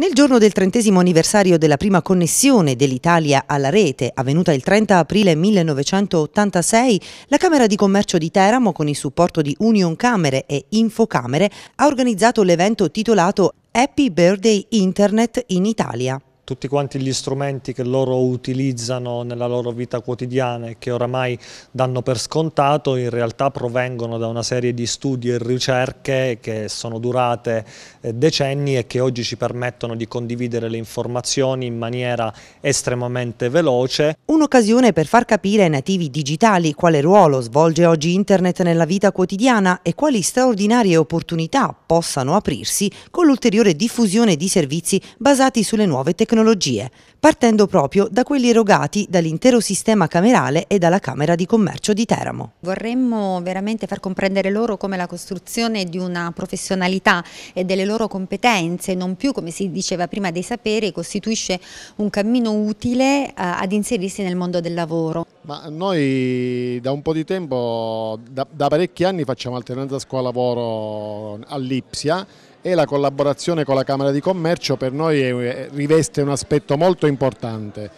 Nel giorno del trentesimo anniversario della prima connessione dell'Italia alla rete, avvenuta il 30 aprile 1986, la Camera di Commercio di Teramo, con il supporto di Union Camere e Infocamere, ha organizzato l'evento titolato Happy Birthday Internet in Italia tutti quanti gli strumenti che loro utilizzano nella loro vita quotidiana e che oramai danno per scontato in realtà provengono da una serie di studi e ricerche che sono durate eh, decenni e che oggi ci permettono di condividere le informazioni in maniera estremamente veloce. Un'occasione per far capire ai nativi digitali quale ruolo svolge oggi Internet nella vita quotidiana e quali straordinarie opportunità possano aprirsi con l'ulteriore diffusione di servizi basati sulle nuove tecnologie tecnologie, partendo proprio da quelli erogati dall'intero sistema camerale e dalla Camera di Commercio di Teramo. Vorremmo veramente far comprendere loro come la costruzione di una professionalità e delle loro competenze, non più come si diceva prima dei saperi, costituisce un cammino utile eh, ad inserirsi nel mondo del lavoro. Ma noi da un po' di tempo, da, da parecchi anni facciamo alternanza scuola-lavoro all'Ipsia e la collaborazione con la Camera di Commercio per noi è, eh, riveste un aspetto molto importante.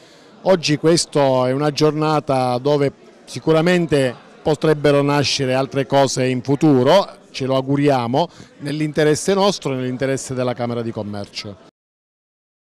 Oggi questa è una giornata dove sicuramente potrebbero nascere altre cose in futuro, ce lo auguriamo, nell'interesse nostro e nell'interesse della Camera di Commercio.